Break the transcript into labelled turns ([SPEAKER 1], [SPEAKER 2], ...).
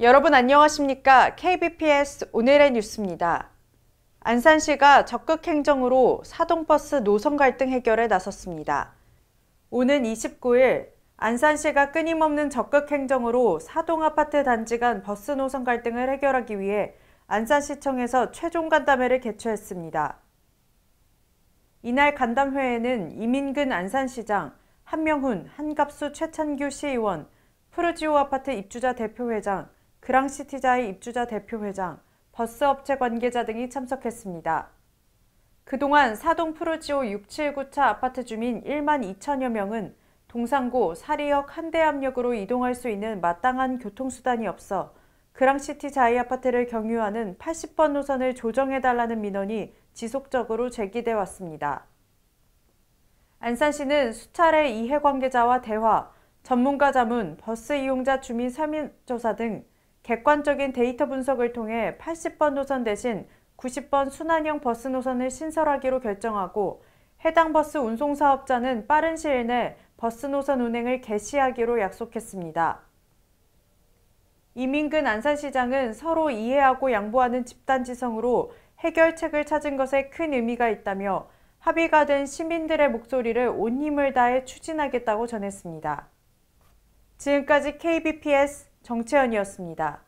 [SPEAKER 1] 여러분 안녕하십니까? KBPS 오늘의 뉴스입니다. 안산시가 적극 행정으로 사동버스 노선 갈등 해결에 나섰습니다. 오는 29일 안산시가 끊임없는 적극 행정으로 사동 아파트 단지 간 버스 노선 갈등을 해결하기 위해 안산시청에서 최종 간담회를 개최했습니다. 이날 간담회에는 이민근 안산시장, 한명훈, 한갑수 최찬규 시의원, 푸르지오 아파트 입주자 대표회장, 그랑시티자의 입주자 대표회장, 버스업체 관계자 등이 참석했습니다. 그동안 사동 프로지오 679차 아파트 주민 1만 2천여 명은 동산고, 사리역, 한대암역으로 이동할 수 있는 마땅한 교통수단이 없어 그랑시티 자이 아파트를 경유하는 80번 노선을 조정해달라는 민원이 지속적으로 제기돼 왔습니다. 안산시는 수차례 이해 관계자와 대화, 전문가 자문, 버스 이용자 주민 서민조사등 객관적인 데이터 분석을 통해 80번 노선 대신 90번 순환형 버스 노선을 신설하기로 결정하고 해당 버스 운송사업자는 빠른 시일 내 버스 노선 운행을 개시하기로 약속했습니다. 이민근 안산시장은 서로 이해하고 양보하는 집단지성으로 해결책을 찾은 것에 큰 의미가 있다며 합의가 된 시민들의 목소리를 온 힘을 다해 추진하겠다고 전했습니다. 지금까지 KBPS 정채연이었습니다.